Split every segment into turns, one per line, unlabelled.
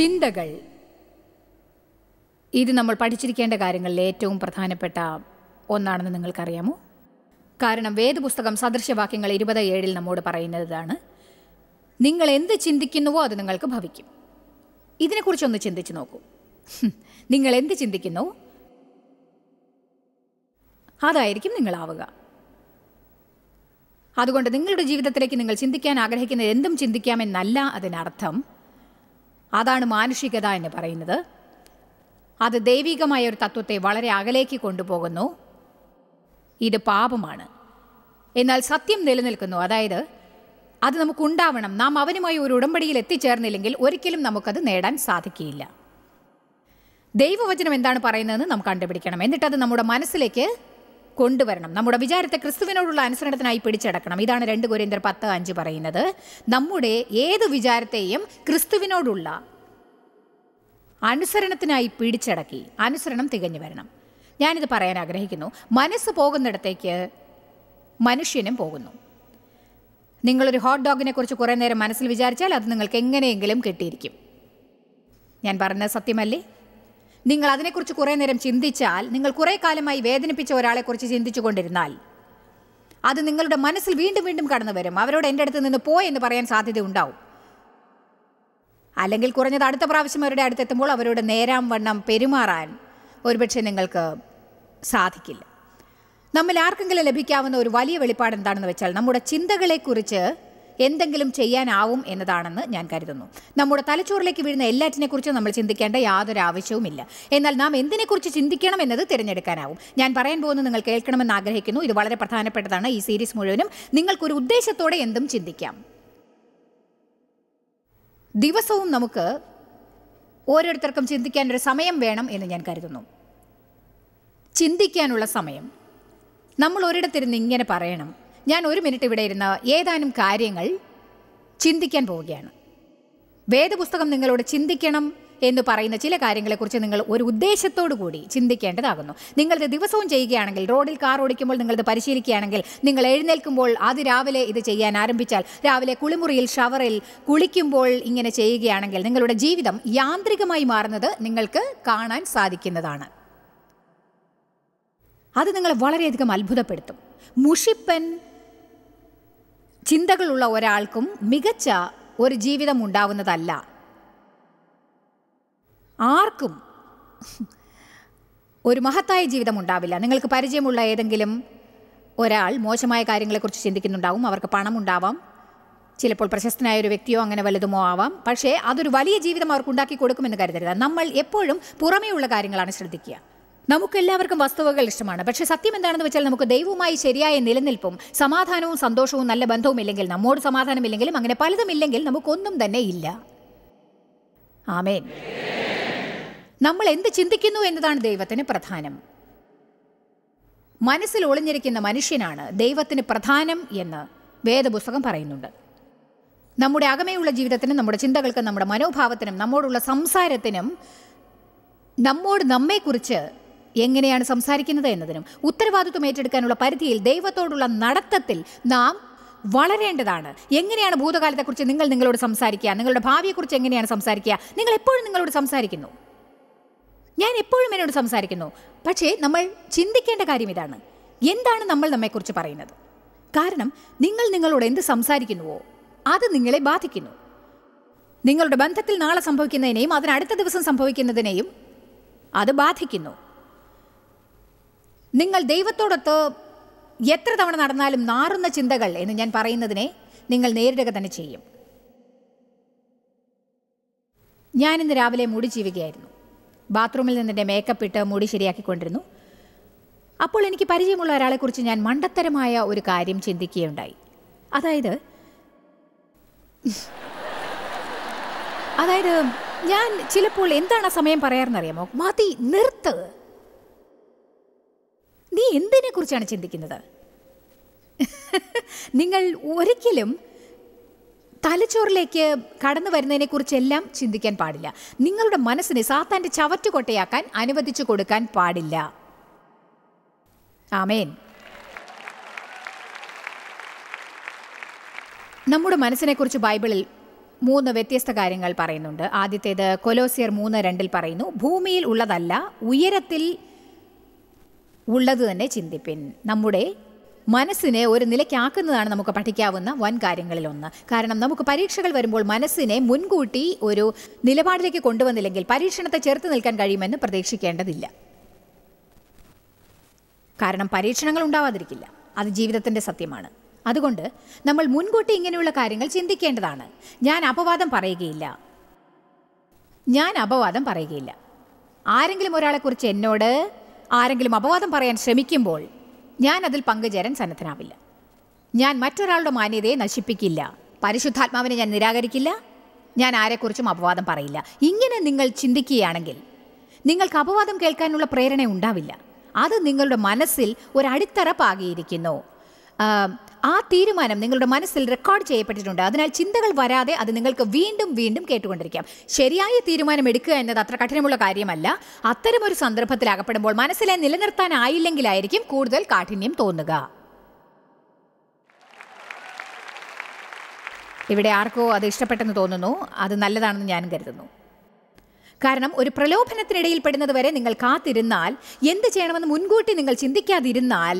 ചിന്തകൾ ഇത് നമ്മൾ പഠിച്ചിരിക്കേണ്ട കാര്യങ്ങളിൽ ഏറ്റവും പ്രധാനപ്പെട്ട ഒന്നാണെന്ന് നിങ്ങൾക്കറിയാമോ കാരണം വേദപുസ്തകം സദൃശവാക്യങ്ങൾ ഇരുപത് ഏഴിൽ നമ്മോട് പറയുന്നതാണ് നിങ്ങൾ എന്ത് ചിന്തിക്കുന്നുവോ അത് നിങ്ങൾക്ക് ഭവിക്കും ഇതിനെക്കുറിച്ചൊന്ന് ചിന്തിച്ചു നോക്കൂ നിങ്ങൾ എന്ത് ചിന്തിക്കുന്നു അതായിരിക്കും നിങ്ങളാവുക അതുകൊണ്ട് നിങ്ങളുടെ ജീവിതത്തിലേക്ക് നിങ്ങൾ ചിന്തിക്കാൻ ആഗ്രഹിക്കുന്നത് എന്തും ചിന്തിക്കാമെന്നല്ല അതിനർത്ഥം അതാണ് മാനുഷികത എന്ന് പറയുന്നത് അത് ദൈവികമായ ഒരു തത്വത്തെ വളരെ അകലേക്ക് കൊണ്ടുപോകുന്നു ഇത് പാപമാണ് എന്നാൽ സത്യം നിലനിൽക്കുന്നു അതായത് അത് നമുക്കുണ്ടാവണം നാം അവനുമായി ഒരു ഉടമ്പടിയിൽ എത്തിച്ചേർന്നില്ലെങ്കിൽ ഒരിക്കലും നമുക്കത് നേടാൻ സാധിക്കില്ല ദൈവവചനം എന്താണ് പറയുന്നതെന്ന് നാം കണ്ടുപിടിക്കണം എന്നിട്ടത് നമ്മുടെ മനസ്സിലേക്ക് കൊണ്ടുവരണം നമ്മുടെ വിചാരത്തെ ക്രിസ്തുവിനോടുള്ള അനുസരണത്തിനായി പിടിച്ചടക്കണം ഇതാണ് രണ്ട് കുരേന്ദ്രർ പത്ത് അഞ്ച് പറയുന്നത് നമ്മുടെ ഏത് വിചാരത്തെയും ക്രിസ്തുവിനോടുള്ള അനുസരണത്തിനായി പിടിച്ചടക്കി അനുസരണം തികഞ്ഞു വരണം ഞാനിത് പറയാൻ ആഗ്രഹിക്കുന്നു മനസ്സ് പോകുന്നിടത്തേക്ക് മനുഷ്യനും പോകുന്നു നിങ്ങളൊരു ഹോട്ട് ഡോഗിനെ കുറിച്ച് കുറേ നേരം മനസ്സിൽ വിചാരിച്ചാൽ അത് നിങ്ങൾക്ക് എങ്ങനെയെങ്കിലും കിട്ടിയിരിക്കും ഞാൻ പറഞ്ഞത് സത്യമല്ലേ നിങ്ങൾ അതിനെക്കുറിച്ച് കുറേ നേരം ചിന്തിച്ചാൽ നിങ്ങൾ കുറേ കാലമായി വേദനിപ്പിച്ച ഒരാളെക്കുറിച്ച് ചിന്തിച്ചു കൊണ്ടിരുന്നാൽ അത് നിങ്ങളുടെ മനസ്സിൽ വീണ്ടും വീണ്ടും കടന്നു വരും അവരോട് എൻ്റെ അടുത്ത് നിന്ന് പോയെന്ന് എന്ന് പറയാൻ സാധ്യത ഉണ്ടാവും അല്ലെങ്കിൽ കുറഞ്ഞത് അടുത്ത പ്രാവശ്യം അവരുടെ അടുത്തെത്തുമ്പോൾ അവരോട് നേരാം വണ്ണം പെരുമാറാൻ ഒരുപക്ഷെ നിങ്ങൾക്ക് സാധിക്കില്ല നമ്മൾ ആർക്കെങ്കിലും ലഭിക്കാവുന്ന ഒരു വലിയ വെളിപ്പാട് എന്താണെന്ന് വെച്ചാൽ നമ്മുടെ ചിന്തകളെക്കുറിച്ച് എന്തെങ്കിലും ചെയ്യാനാവും എന്നതാണെന്ന് ഞാൻ കരുതുന്നു നമ്മുടെ തലച്ചോറിലേക്ക് വീഴുന്ന എല്ലാറ്റിനെക്കുറിച്ചും നമ്മൾ ചിന്തിക്കേണ്ട യാതൊരു ആവശ്യവുമില്ല എന്നാൽ നാം എന്തിനെക്കുറിച്ച് ചിന്തിക്കണം എന്നത് തിരഞ്ഞെടുക്കാനാവും ഞാൻ പറയാൻ പോകുന്നത് നിങ്ങൾ കേൾക്കണമെന്ന് ആഗ്രഹിക്കുന്നു ഇത് വളരെ പ്രധാനപ്പെട്ടതാണ് ഈ സീരീസ് മുഴുവനും നിങ്ങൾക്കൊരു ഉദ്ദേശത്തോടെ എന്തും ചിന്തിക്കാം ദിവസവും നമുക്ക് ഓരോരുത്തർക്കും ചിന്തിക്കാനൊരു സമയം വേണം എന്ന് ഞാൻ കരുതുന്നു ചിന്തിക്കാനുള്ള സമയം നമ്മൾ ഒരിടത്തിരുന്ന് ഇങ്ങനെ പറയണം ഞാൻ ഒരു മിനിറ്റ് ഇവിടെ ഇരുന്ന ഏതാനും കാര്യങ്ങൾ ചിന്തിക്കാൻ പോവുകയാണ് വേദപുസ്തകം നിങ്ങളോട് ചിന്തിക്കണം എന്ന് പറയുന്ന ചില കാര്യങ്ങളെക്കുറിച്ച് നിങ്ങൾ ഒരു ഉദ്ദേശത്തോടു കൂടി ചിന്തിക്കേണ്ടതാകുന്നു നിങ്ങളിത് ദിവസവും ചെയ്യുകയാണെങ്കിൽ റോഡിൽ കാർ ഓടിക്കുമ്പോൾ നിങ്ങളിത് പരിശീലിക്കുകയാണെങ്കിൽ നിങ്ങൾ എഴുന്നേൽക്കുമ്പോൾ അത് രാവിലെ ഇത് ചെയ്യാൻ ആരംഭിച്ചാൽ രാവിലെ കുളിമുറിയിൽ ഷവറിൽ കുളിക്കുമ്പോൾ ഇങ്ങനെ ചെയ്യുകയാണെങ്കിൽ നിങ്ങളുടെ ജീവിതം യാന്ത്രികമായി മാറുന്നത് നിങ്ങൾക്ക് കാണാൻ സാധിക്കുന്നതാണ് അത് നിങ്ങളെ വളരെയധികം അത്ഭുതപ്പെടുത്തും മുഷിപ്പൻ ചിന്തകളുള്ള ഒരാൾക്കും മികച്ച ഒരു ജീവിതം ഉണ്ടാവുന്നതല്ല ആർക്കും ഒരു മഹത്തായ ജീവിതം ഉണ്ടാവില്ല നിങ്ങൾക്ക് പരിചയമുള്ള ഏതെങ്കിലും ഒരാൾ മോശമായ കാര്യങ്ങളെക്കുറിച്ച് ചിന്തിക്കുന്നുണ്ടാവും അവർക്ക് പണം ഉണ്ടാവാം ചിലപ്പോൾ പ്രശസ്തനായ ഒരു വ്യക്തിയോ അങ്ങനെ വലുതുമോ ആവാം പക്ഷേ അതൊരു വലിയ ജീവിതം അവർക്ക് ഉണ്ടാക്കി കൊടുക്കുമെന്ന് കരുതരുത് നമ്മൾ എപ്പോഴും പുറമേയുള്ള കാര്യങ്ങളാണ് ശ്രദ്ധിക്കുക നമുക്കെല്ലാവർക്കും വസ്തുവകൾ ഇഷ്ടമാണ് പക്ഷേ സത്യം എന്താണെന്ന് വെച്ചാൽ നമുക്ക് ദൈവവുമായി ശരിയായ നിലനിൽപ്പും സമാധാനവും സന്തോഷവും നല്ല ബന്ധവും ഇല്ലെങ്കിൽ നമ്മോട് ഇല്ലെങ്കിലും അങ്ങനെ പലതും ഇല്ലെങ്കിൽ നമുക്കൊന്നും തന്നെ ഇല്ല ആമേൻ നമ്മൾ എന്ത് ചിന്തിക്കുന്നു എന്നതാണ് ദൈവത്തിന് പ്രധാനം മനസ്സിൽ ഒളിഞ്ഞിരിക്കുന്ന മനുഷ്യനാണ് ദൈവത്തിന് പ്രധാനം എന്ന് വേദപുസ്തകം പറയുന്നുണ്ട് നമ്മുടെ അകമയുള്ള ജീവിതത്തിനും നമ്മുടെ ചിന്തകൾക്കും നമ്മുടെ മനോഭാവത്തിനും നമ്മോടുള്ള സംസാരത്തിനും നമ്മോട് നമ്മെക്കുറിച്ച് എങ്ങനെയാണ് സംസാരിക്കുന്നത് എന്നതിനും ഉത്തരവാദിത്വം ഏറ്റെടുക്കാനുള്ള പരിധിയിൽ ദൈവത്തോടുള്ള നടത്തത്തിൽ നാം വളരേണ്ടതാണ് എങ്ങനെയാണ് ഭൂതകാലത്തെക്കുറിച്ച് നിങ്ങൾ നിങ്ങളോട് സംസാരിക്കുക നിങ്ങളുടെ ഭാവിയെക്കുറിച്ച് എങ്ങനെയാണ് സംസാരിക്കുക നിങ്ങൾ എപ്പോഴും നിങ്ങളോട് സംസാരിക്കുന്നു ഞാൻ എപ്പോഴും എന്നോട് സംസാരിക്കുന്നു പക്ഷേ നമ്മൾ ചിന്തിക്കേണ്ട കാര്യം ഇതാണ് എന്താണ് നമ്മൾ നമ്മെക്കുറിച്ച് പറയുന്നത് കാരണം നിങ്ങൾ നിങ്ങളോട് എന്ത് സംസാരിക്കുന്നുവോ അത് നിങ്ങളെ ബാധിക്കുന്നു നിങ്ങളുടെ ബന്ധത്തിൽ നാളെ സംഭവിക്കുന്നതിനെയും അതിനടുത്ത ദിവസം സംഭവിക്കുന്നതിനെയും അത് ബാധിക്കുന്നു നിങ്ങൾ ദൈവത്തോടൊത്ത് എത്ര തവണ നടന്നാലും നാറുന്ന ചിന്തകൾ എന്ന് ഞാൻ പറയുന്നതിനെ നിങ്ങൾ നേരിടുക തന്നെ ചെയ്യും ഞാനിന്ന് രാവിലെ മുടി ജീവിക്കുകയായിരുന്നു ബാത്റൂമിൽ നിന്നെൻ്റെ മേക്കപ്പ് ഇട്ട് മുടി ശരിയാക്കിക്കൊണ്ടിരുന്നു അപ്പോൾ എനിക്ക് പരിചയമുള്ള ഒരാളെക്കുറിച്ച് ഞാൻ മണ്ടത്തരമായ ഒരു കാര്യം ചിന്തിക്കുകയുണ്ടായി അതായത് അതായത് ഞാൻ ചിലപ്പോൾ എന്താണ് സമയം പറയാറെന്നറിയാമോ മതി നിർത്ത് നീ എന്തിനെ കുറിച്ചാണ് ചിന്തിക്കുന്നത് നിങ്ങൾ ഒരിക്കലും തലച്ചോറിലേക്ക് കടന്നു കുറിച്ചെല്ലാം ചിന്തിക്കാൻ പാടില്ല നിങ്ങളുടെ മനസ്സിനെ സാത്താൻ്റെ ചവറ്റുകൊട്ടയാക്കാൻ അനുവദിച്ചു കൊടുക്കാൻ പാടില്ല ആമേൻ നമ്മുടെ മനസ്സിനെക്കുറിച്ച് ബൈബിളിൽ മൂന്ന് വ്യത്യസ്ത കാര്യങ്ങൾ പറയുന്നുണ്ട് ആദ്യത്തേത് കൊലോസിയർ മൂന്ന് രണ്ടിൽ പറയുന്നു ഭൂമിയിൽ ഉള്ളതല്ല ഉയരത്തിൽ ഉള്ളത് തന്നെ ചിന്തിപ്പിൻ നമ്മുടെ മനസ്സിനെ ഒരു നിലയ്ക്കാക്കുന്നതാണ് നമുക്ക് പഠിക്കാവുന്ന വൻ കാര്യങ്ങളിലൊന്ന് കാരണം നമുക്ക് പരീക്ഷകൾ വരുമ്പോൾ മനസ്സിനെ മുൻകൂട്ടി ഒരു നിലപാടിലേക്ക് കൊണ്ടുവന്നില്ലെങ്കിൽ പരീക്ഷണത്തെ ചേർത്ത് നിൽക്കാൻ കഴിയുമെന്ന് പ്രതീക്ഷിക്കേണ്ടതില്ല കാരണം പരീക്ഷണങ്ങൾ ഉണ്ടാവാതിരിക്കില്ല അത് ജീവിതത്തിൻ്റെ സത്യമാണ് അതുകൊണ്ട് നമ്മൾ മുൻകൂട്ടി ഇങ്ങനെയുള്ള കാര്യങ്ങൾ ചിന്തിക്കേണ്ടതാണ് ഞാൻ അപവാദം പറയുകയില്ല ഞാൻ അപവാദം പറയുകയില്ല ആരെങ്കിലും ഒരാളെക്കുറിച്ച് എന്നോട് ആരെങ്കിലും അപവാദം പറയാൻ ശ്രമിക്കുമ്പോൾ ഞാൻ അതിൽ പങ്കുചേരാൻ സന്നദ്ധനാവില്ല ഞാൻ മറ്റൊരാളുടെ മാന്യതയെ നശിപ്പിക്കില്ല പരിശുദ്ധാത്മാവിനെ ഞാൻ നിരാകരിക്കില്ല ഞാൻ ആരെക്കുറിച്ചും അപവാദം പറയില്ല ഇങ്ങനെ നിങ്ങൾ ചിന്തിക്കുകയാണെങ്കിൽ നിങ്ങൾക്ക് അപവാദം കേൾക്കാനുള്ള പ്രേരണ ഉണ്ടാവില്ല അത് നിങ്ങളുടെ മനസ്സിൽ ഒരടിത്തറ പാകിയിരിക്കുന്നു ആ തീരുമാനം നിങ്ങളുടെ മനസ്സിൽ റെക്കോർഡ് ചെയ്യപ്പെട്ടിട്ടുണ്ട് അതിനാൽ ചിന്തകൾ വരാതെ അത് നിങ്ങൾക്ക് വീണ്ടും വീണ്ടും കേട്ടുകൊണ്ടിരിക്കാം ശരിയായ തീരുമാനം എടുക്കുക എന്നത് അത്ര കഠിനമുള്ള കാര്യമല്ല അത്തരമൊരു സന്ദർഭത്തിൽ അകപ്പെടുമ്പോൾ മനസ്സിലെ നിലനിർത്താനായില്ലെങ്കിലായിരിക്കും കൂടുതൽ കാഠിന്യം തോന്നുക ഇവിടെ ആർക്കോ അത് ഇഷ്ടപ്പെട്ടെന്ന് തോന്നുന്നു അത് നല്ലതാണെന്ന് ഞാൻ കരുതുന്നു കാരണം ഒരു പ്രലോഭനത്തിനിടയിൽ പെടുന്നത് വരെ നിങ്ങൾ കാത്തിരുന്നാൽ എന്ത് ചെയ്യണമെന്ന് മുൻകൂട്ടി നിങ്ങൾ ചിന്തിക്കാതിരുന്നാൽ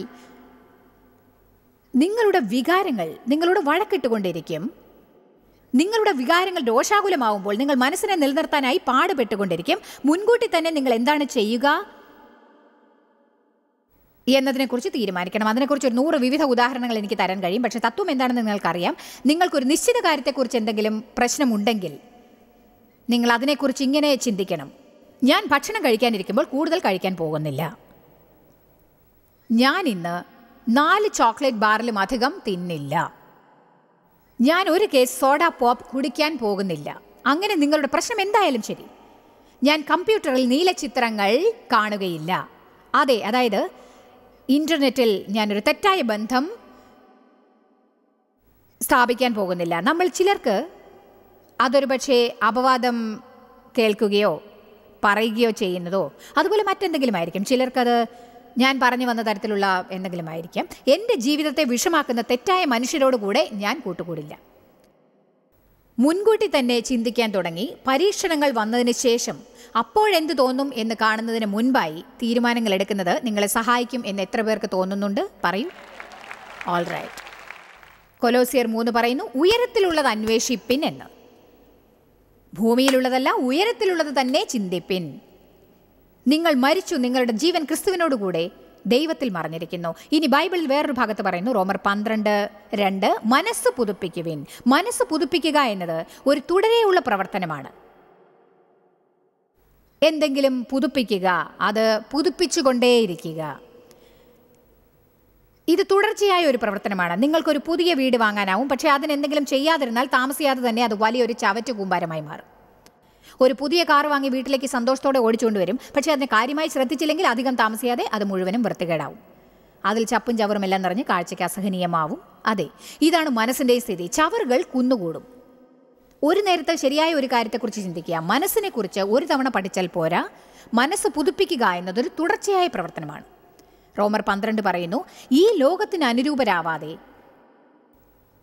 നിങ്ങളുടെ വികാരങ്ങൾ നിങ്ങളോട് വഴക്കിട്ടുകൊണ്ടിരിക്കും നിങ്ങളുടെ വികാരങ്ങൾ രോഷാകുലമാവുമ്പോൾ നിങ്ങൾ മനസ്സിനെ നിലനിർത്താനായി പാടുപെട്ടുകൊണ്ടിരിക്കും മുൻകൂട്ടി തന്നെ നിങ്ങൾ എന്താണ് ചെയ്യുക എന്നതിനെക്കുറിച്ച് തീരുമാനിക്കണം അതിനെക്കുറിച്ച് ഒരു നൂറ് വിവിധ ഉദാഹരണങ്ങൾ എനിക്ക് തരാൻ കഴിയും പക്ഷേ തത്വം എന്താണെന്ന് നിങ്ങൾക്കറിയാം നിങ്ങൾക്കൊരു നിശ്ചിത കാര്യത്തെക്കുറിച്ച് എന്തെങ്കിലും പ്രശ്നമുണ്ടെങ്കിൽ നിങ്ങൾ അതിനെക്കുറിച്ച് ഇങ്ങനെ ചിന്തിക്കണം ഞാൻ ഭക്ഷണം കഴിക്കാനിരിക്കുമ്പോൾ കൂടുതൽ കഴിക്കാൻ പോകുന്നില്ല ഞാൻ ഇന്ന് നാല് ചോക്ലേറ്റ് ബാറിലും അധികം തിന്നില്ല ഞാൻ ഒരു കേസ് സോഡ പോപ്പ് കുടിക്കാൻ പോകുന്നില്ല അങ്ങനെ നിങ്ങളുടെ പ്രശ്നം എന്തായാലും ശരി ഞാൻ കമ്പ്യൂട്ടറിൽ നീല ചിത്രങ്ങൾ കാണുകയില്ല അതെ അതായത് ഇൻ്റർനെറ്റിൽ ഞാനൊരു തെറ്റായ ബന്ധം സ്ഥാപിക്കാൻ പോകുന്നില്ല നമ്മൾ ചിലർക്ക് അതൊരു പക്ഷേ അപവാദം കേൾക്കുകയോ പറയുകയോ ചെയ്യുന്നതോ അതുപോലെ മറ്റെന്തെങ്കിലും ആയിരിക്കും ചിലർക്കത് ഞാൻ പറഞ്ഞു വന്ന തരത്തിലുള്ള എന്തെങ്കിലും ആയിരിക്കാം എൻ്റെ ജീവിതത്തെ വിഷമാക്കുന്ന തെറ്റായ മനുഷ്യരോട് കൂടെ ഞാൻ കൂട്ടുകൂടില്ല മുൻകൂട്ടി തന്നെ ചിന്തിക്കാൻ തുടങ്ങി പരീക്ഷണങ്ങൾ വന്നതിന് ശേഷം അപ്പോഴെന്ത് തോന്നും എന്ന് കാണുന്നതിന് മുൻപായി തീരുമാനങ്ങൾ എടുക്കുന്നത് നിങ്ങളെ സഹായിക്കും എന്ന് എത്ര പേർക്ക് തോന്നുന്നുണ്ട് പറയും ഓൾ റൈറ്റ് കൊലോസിയർ മൂന്ന് പറയുന്നു ഉയരത്തിലുള്ളത് അന്വേഷിപ്പിൻ എന്ന് ഭൂമിയിലുള്ളതല്ല ഉയരത്തിലുള്ളത് തന്നെ ചിന്തിപ്പിൻ നിങ്ങൾ മരിച്ചു നിങ്ങളുടെ ജീവൻ ക്രിസ്തുവിനോടുകൂടെ ദൈവത്തിൽ മറഞ്ഞിരിക്കുന്നു ഇനി ബൈബിളിൽ വേറൊരു ഭാഗത്ത് പറയുന്നു റോമർ പന്ത്രണ്ട് രണ്ട് മനസ്സ് പുതുപ്പിക്കുവിൻ മനസ്സ് പുതുപ്പിക്കുക എന്നത് ഒരു തുടരെയുള്ള പ്രവർത്തനമാണ് എന്തെങ്കിലും പുതുപ്പിക്കുക അത് പുതുപ്പിച്ചുകൊണ്ടേയിരിക്കുക ഇത് തുടർച്ചയായ ഒരു പ്രവർത്തനമാണ് നിങ്ങൾക്കൊരു പുതിയ വീട് വാങ്ങാനാവും പക്ഷേ അതിനെന്തെങ്കിലും ചെയ്യാതിരുന്നാൽ താമസിയാതെ തന്നെ അത് വലിയൊരു കൂമ്പാരമായി മാറും ഒരു പുതിയ കാർ വാങ്ങി വീട്ടിലേക്ക് സന്തോഷത്തോടെ ഓടിച്ചുകൊണ്ടുവരും പക്ഷേ അതിനെ കാര്യമായി ശ്രദ്ധിച്ചില്ലെങ്കിൽ അധികം താമസിയാതെ അത് മുഴുവനും വൃത്തികേടാവും അതിൽ ചപ്പും ചവറും എല്ലാം നിറഞ്ഞ് കാഴ്ചയ്ക്ക് അസഹനീയമാവും അതെ ഇതാണ് മനസ്സിൻ്റെ സ്ഥിതി ചവറുകൾ കുന്നുകൂടും ഒരു നേരത്തെ ശരിയായ ഒരു കാര്യത്തെക്കുറിച്ച് ചിന്തിക്കുക മനസ്സിനെക്കുറിച്ച് ഒരു തവണ പഠിച്ചാൽ പോരാ മനസ്സ് പുതുപ്പിക്കുക എന്നതൊരു തുടർച്ചയായ പ്രവർത്തനമാണ് റോമർ പന്ത്രണ്ട് പറയുന്നു ഈ ലോകത്തിന് അനുരൂപരാവാതെ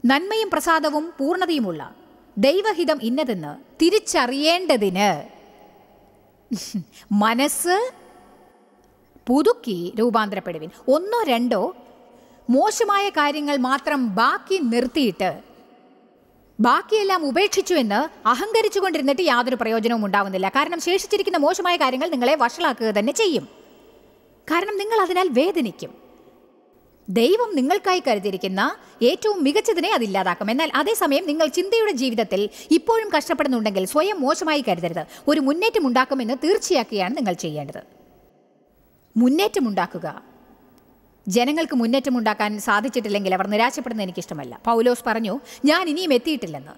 നന്മയും പ്രസാദവും പൂർണ്ണതയുമുള്ള ദൈവഹിതം ഇന്നതെന്ന് തിരിച്ചറിയേണ്ടതിന് മനസ്സ് പുതുക്കി രൂപാന്തരപ്പെടുവിൻ ഒന്നോ രണ്ടോ മോശമായ കാര്യങ്ങൾ മാത്രം ബാക്കി നിർത്തിയിട്ട് ബാക്കിയെല്ലാം ഉപേക്ഷിച്ചു എന്ന് അഹങ്കരിച്ചു കൊണ്ടിരുന്നിട്ട് യാതൊരു പ്രയോജനവും ഉണ്ടാവുന്നില്ല കാരണം ശേഷിച്ചിരിക്കുന്ന മോശമായ കാര്യങ്ങൾ നിങ്ങളെ വഷളാക്കുക തന്നെ ചെയ്യും കാരണം നിങ്ങൾ അതിനാൽ വേദനിക്കും ദൈവം നിങ്ങൾക്കായി കരുതിയിരിക്കുന്ന ഏറ്റവും മികച്ചതിനെ അതില്ലാതാക്കും എന്നാൽ അതേസമയം നിങ്ങൾ ചിന്തയുടെ ജീവിതത്തിൽ ഇപ്പോഴും കഷ്ടപ്പെടുന്നുണ്ടെങ്കിൽ സ്വയം മോശമായി കരുതരുത് ഒരു മുന്നേറ്റം ഉണ്ടാക്കുമെന്ന് തീർച്ചയാക്കുകയാണ് നിങ്ങൾ ചെയ്യേണ്ടത് മുന്നേറ്റം ഉണ്ടാക്കുക ജനങ്ങൾക്ക് മുന്നേറ്റം ഉണ്ടാക്കാൻ സാധിച്ചിട്ടില്ലെങ്കിൽ അവർ നിരാശപ്പെടുന്നത് എനിക്കിഷ്ടമല്ല പൗലോസ് പറഞ്ഞു ഞാൻ ഇനിയും എത്തിയിട്ടില്ലെന്ന്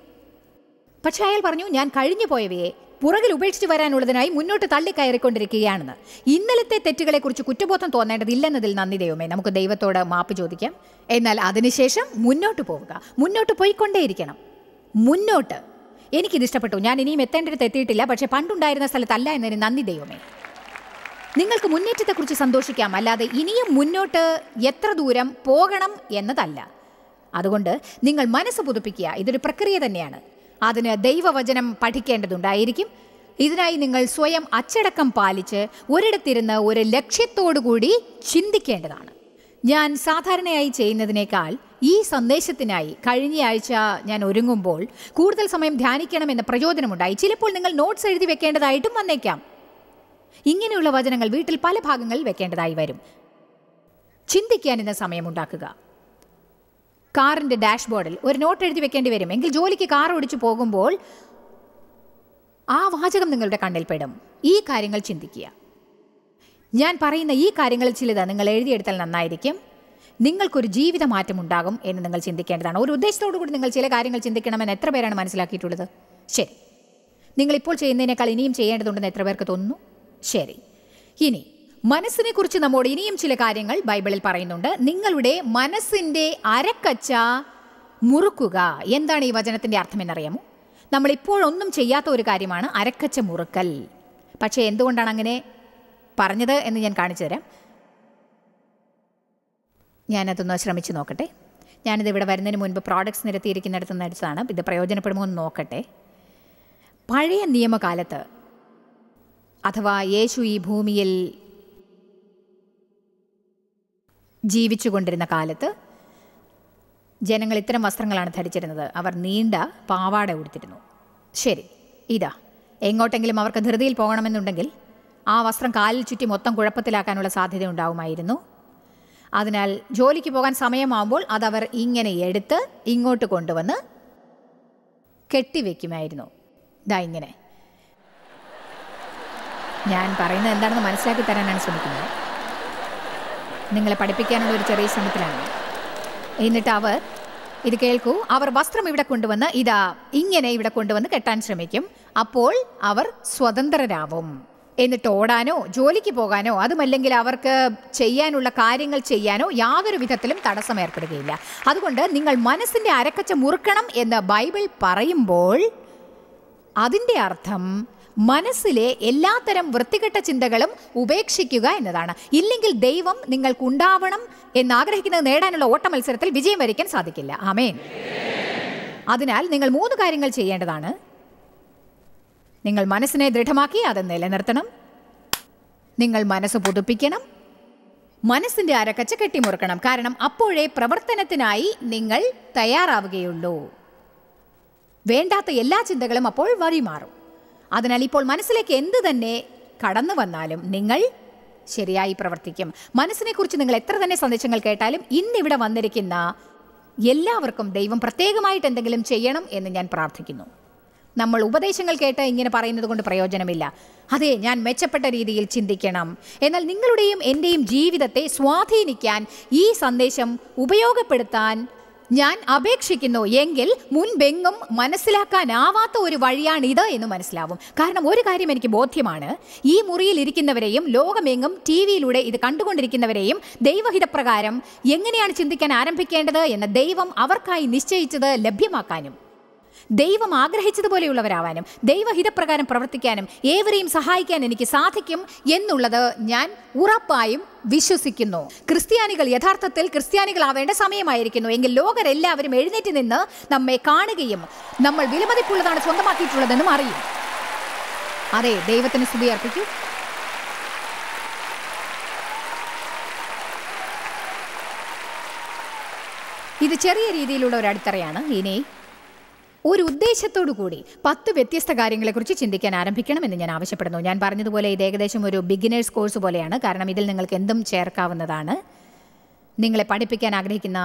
പക്ഷേ അയാൾ പറഞ്ഞു ഞാൻ കഴിഞ്ഞു പോയവയെ പുറകിൽ ഉപേക്ഷിച്ച് വരാനുള്ളതിനായി മുന്നോട്ട് തള്ളിക്കയറിക്കൊണ്ടിരിക്കുകയാണെന്ന് ഇന്നലത്തെ തെറ്റുകളെക്കുറിച്ച് കുറ്റബോധം തോന്നേണ്ടതില്ലെന്നതിൽ നന്ദി ദൈവമേ നമുക്ക് ദൈവത്തോട് മാപ്പ് ചോദിക്കാം എന്നാൽ അതിനുശേഷം മുന്നോട്ട് പോവുക മുന്നോട്ട് പോയിക്കൊണ്ടേയിരിക്കണം മുന്നോട്ട് എനിക്കിത് ഇഷ്ടപ്പെട്ടു ഞാൻ ഇനിയും എത്തേണ്ടിടത്ത് എത്തിയിട്ടില്ല പക്ഷേ പണ്ടുണ്ടായിരുന്ന സ്ഥലത്തല്ല എന്നതിന് നന്ദി ദൈവമേ നിങ്ങൾക്ക് മുന്നേറ്റത്തെക്കുറിച്ച് സന്തോഷിക്കാം അല്ലാതെ ഇനിയും മുന്നോട്ട് എത്ര ദൂരം പോകണം എന്നതല്ല അതുകൊണ്ട് നിങ്ങൾ മനസ്സ് പുതുപ്പിക്കുക ഇതൊരു പ്രക്രിയ തന്നെയാണ് അതിന് ദൈവവചനം പഠിക്കേണ്ടതുണ്ടായിരിക്കും ഇതിനായി നിങ്ങൾ സ്വയം അച്ചടക്കം പാലിച്ച് ഒരിടത്തിരുന്ന് ഒരു ലക്ഷ്യത്തോടുകൂടി ചിന്തിക്കേണ്ടതാണ് ഞാൻ സാധാരണയായി ചെയ്യുന്നതിനേക്കാൾ ഈ സന്ദേശത്തിനായി കഴിഞ്ഞയാഴ്ച ഞാൻ ഒരുങ്ങുമ്പോൾ കൂടുതൽ സമയം ധ്യാനിക്കണമെന്ന പ്രചോദനമുണ്ടായി ചിലപ്പോൾ നിങ്ങൾ നോട്ട്സ് എഴുതി വെക്കേണ്ടതായിട്ടും വന്നേക്കാം ഇങ്ങനെയുള്ള വചനങ്ങൾ വീട്ടിൽ പല ഭാഗങ്ങളിൽ വെക്കേണ്ടതായി വരും ചിന്തിക്കാൻ ഇന്ന് സമയമുണ്ടാക്കുക കാറിൻ്റെ ഡാഷ്ബോർഡിൽ ഒരു നോട്ട് എഴുതി വെക്കേണ്ടി വരും എങ്കിൽ ജോലിക്ക് കാർ ഓടിച്ചു പോകുമ്പോൾ ആ വാചകം നിങ്ങളുടെ കണ്ണിൽപ്പെടും ഈ കാര്യങ്ങൾ ചിന്തിക്കുക ഞാൻ പറയുന്ന ഈ കാര്യങ്ങളിൽ ചിലത് നിങ്ങൾ എഴുതിയെടുത്താൽ നന്നായിരിക്കും നിങ്ങൾക്കൊരു ജീവിത മാറ്റം ഉണ്ടാകും എന്ന് നിങ്ങൾ ചിന്തിക്കേണ്ടതാണ് ഒരു ഉദ്ദേശത്തോടു കൂടി നിങ്ങൾ ചില കാര്യങ്ങൾ ചിന്തിക്കണമെന്ന് എത്ര പേരാണ് മനസ്സിലാക്കിയിട്ടുള്ളത് ശരി നിങ്ങളിപ്പോൾ ചെയ്യുന്നതിനേക്കാൾ ഇനിയും ചെയ്യേണ്ടതുണ്ടെന്ന് എത്ര പേർക്ക് തോന്നുന്നു ശരി ഇനി മനസ്സിനെ കുറിച്ച് നമ്മോട് ഇനിയും ചില കാര്യങ്ങൾ ബൈബിളിൽ പറയുന്നുണ്ട് നിങ്ങളുടെ മനസ്സിന്റെ അരക്കച്ച മുറുക്കുക എന്താണ് ഈ വചനത്തിന്റെ അർത്ഥം എന്നറിയാമോ നമ്മൾ ഇപ്പോഴൊന്നും ചെയ്യാത്ത ഒരു കാര്യമാണ് അരക്കച്ച മുറുക്കൽ പക്ഷേ എന്തുകൊണ്ടാണ് അങ്ങനെ പറഞ്ഞത് എന്ന് ഞാൻ കാണിച്ചു തരാം ഞാനതൊന്ന് ശ്രമിച്ചു നോക്കട്ടെ ഞാനിത് ഇവിടെ വരുന്നതിന് മുൻപ് പ്രോഡക്ട്സ് നിരത്തിയിരിക്കുന്നിടത്ത് നിന്നെടുത്താണ് ഇത് പ്രയോജനപ്പെടുമോ എന്ന് നോക്കട്ടെ പഴയ നിയമകാലത്ത് അഥവാ യേശു ഈ ഭൂമിയിൽ ജീവിച്ചുകൊണ്ടിരുന്ന കാലത്ത് ജനങ്ങൾ ഇത്തരം വസ്ത്രങ്ങളാണ് ധരിച്ചിരുന്നത് അവർ നീണ്ട പാവാട ഉടുത്തിരുന്നു ശരി ഇതാ എങ്ങോട്ടെങ്കിലും അവർക്ക് ധൃതിയിൽ പോകണമെന്നുണ്ടെങ്കിൽ ആ വസ്ത്രം കാലിൽ ചുറ്റി മൊത്തം കുഴപ്പത്തിലാക്കാനുള്ള സാധ്യത ഉണ്ടാവുമായിരുന്നു അതിനാൽ ജോലിക്ക് പോകാൻ സമയമാകുമ്പോൾ അതവർ ഇങ്ങനെ എടുത്ത് ഇങ്ങോട്ട് കൊണ്ടുവന്ന് കെട്ടിവെക്കുമായിരുന്നു ഇതാ ഇങ്ങനെ ഞാൻ പറയുന്നത് എന്താണെന്ന് മനസ്സിലാക്കി തരാനാണ് ശ്രമിക്കുന്നത് നിങ്ങളെ പഠിപ്പിക്കാനുള്ള ഒരു ചെറിയ ശ്രമത്തിലാണ് എന്നിട്ട് അവർ ഇത് കേൾക്കൂ അവർ വസ്ത്രം ഇവിടെ കൊണ്ടുവന്ന് ഇതാ ഇങ്ങനെ ഇവിടെ കൊണ്ടുവന്ന് കെട്ടാൻ ശ്രമിക്കും അപ്പോൾ അവർ സ്വതന്ത്രരാവും എന്നിട്ട് ഓടാനോ ജോലിക്ക് പോകാനോ അതുമല്ലെങ്കിൽ അവർക്ക് ചെയ്യാനുള്ള കാര്യങ്ങൾ ചെയ്യാനോ യാതൊരു വിധത്തിലും തടസ്സം ഏർപ്പെടുകയില്ല അതുകൊണ്ട് നിങ്ങൾ മനസ്സിൻ്റെ അരക്കച്ച മുറുക്കണം എന്ന് ബൈബിൾ പറയുമ്പോൾ അതിൻ്റെ അർത്ഥം മനസ്സിലെ എല്ലാത്തരം വൃത്തികെട്ട ചിന്തകളും ഉപേക്ഷിക്കുക എന്നതാണ് ഇല്ലെങ്കിൽ ദൈവം നിങ്ങൾക്ക് ഉണ്ടാവണം എന്നാഗ്രഹിക്കുന്നത് നേടാനുള്ള ഓട്ട മത്സരത്തിൽ വിജയം വരയ്ക്കാൻ സാധിക്കില്ല ആമേൻ അതിനാൽ നിങ്ങൾ മൂന്ന് കാര്യങ്ങൾ ചെയ്യേണ്ടതാണ് നിങ്ങൾ മനസ്സിനെ ദൃഢമാക്കി അത് നിലനിർത്തണം നിങ്ങൾ മനസ്സ് പുതുപ്പിക്കണം മനസ്സിന്റെ അരക്കച്ച കെട്ടിമുറുക്കണം കാരണം അപ്പോഴേ പ്രവർത്തനത്തിനായി നിങ്ങൾ തയ്യാറാവുകയുള്ളൂ വേണ്ടാത്ത എല്ലാ ചിന്തകളും അപ്പോൾ വഴിമാറും അതിനാൽ ഇപ്പോൾ മനസ്സിലേക്ക് എന്ത് തന്നെ കടന്നു വന്നാലും നിങ്ങൾ ശരിയായി പ്രവർത്തിക്കും മനസ്സിനെക്കുറിച്ച് നിങ്ങൾ എത്ര തന്നെ സന്ദേശങ്ങൾ കേട്ടാലും ഇന്നിവിടെ വന്നിരിക്കുന്ന എല്ലാവർക്കും ദൈവം പ്രത്യേകമായിട്ട് എന്തെങ്കിലും ചെയ്യണം എന്ന് ഞാൻ പ്രാർത്ഥിക്കുന്നു നമ്മൾ ഉപദേശങ്ങൾ കേട്ട് ഇങ്ങനെ പറയുന്നത് കൊണ്ട് പ്രയോജനമില്ല അതെ ഞാൻ മെച്ചപ്പെട്ട രീതിയിൽ ചിന്തിക്കണം എന്നാൽ നിങ്ങളുടെയും എൻ്റെയും ജീവിതത്തെ സ്വാധീനിക്കാൻ ഈ സന്ദേശം ഉപയോഗപ്പെടുത്താൻ ഞാൻ അപേക്ഷിക്കുന്നു എങ്കിൽ മുൻപെങ്ങും മനസ്സിലാക്കാനാവാത്ത ഒരു വഴിയാണിത് എന്ന് മനസ്സിലാവും കാരണം ഒരു കാര്യം എനിക്ക് ബോധ്യമാണ് ഈ മുറിയിൽ ഇരിക്കുന്നവരെയും ലോകമെങ്ങും ടി വിയിലൂടെ ഇത് കണ്ടുകൊണ്ടിരിക്കുന്നവരെയും ദൈവഹിതപ്രകാരം എങ്ങനെയാണ് ചിന്തിക്കാൻ ആരംഭിക്കേണ്ടത് എന്ന് ദൈവം അവർക്കായി നിശ്ചയിച്ചത് ലഭ്യമാക്കാനും ദൈവം ആഗ്രഹിച്ചതുപോലെയുള്ളവരാവാനും ദൈവഹിതപ്രകാരം പ്രവർത്തിക്കാനും ഏവരെയും സഹായിക്കാൻ എനിക്ക് സാധിക്കും എന്നുള്ളത് ഞാൻ ഉറപ്പായും വിശ്വസിക്കുന്നു ക്രിസ്ത്യാനികൾ യഥാർത്ഥത്തിൽ ക്രിസ്ത്യാനികളാവേണ്ട സമയമായിരിക്കുന്നു എങ്കിൽ ലോകരെല്ലാവരും എഴുന്നേറ്റ് നിന്ന് നമ്മെ കാണുകയും നമ്മൾ വിലമതിപ്പുള്ളതാണ് സ്വന്തമാക്കിയിട്ടുള്ളതെന്നും അറിയും അതെ ദൈവത്തിന് സ്തുതി അർപ്പിക്കൂ ഇത് ചെറിയ രീതിയിലുള്ള ഒരു അടിത്തറയാണ് ഇനി ഒരു ഉദ്ദേശത്തോടു കൂടി പത്ത് വ്യത്യസ്ത കാര്യങ്ങളെക്കുറിച്ച് ചിന്തിക്കാൻ ആരംഭിക്കണം എന്ന് ഞാൻ ആവശ്യപ്പെടുന്നു ഞാൻ പറഞ്ഞതുപോലെ ഇത് ഏകദേശം ഒരു ബിഗിനേഴ്സ് കോഴ്സ് പോലെയാണ് കാരണം ഇതിൽ നിങ്ങൾക്ക് എന്തും ചേർക്കാവുന്നതാണ് നിങ്ങളെ പഠിപ്പിക്കാൻ ആഗ്രഹിക്കുന്ന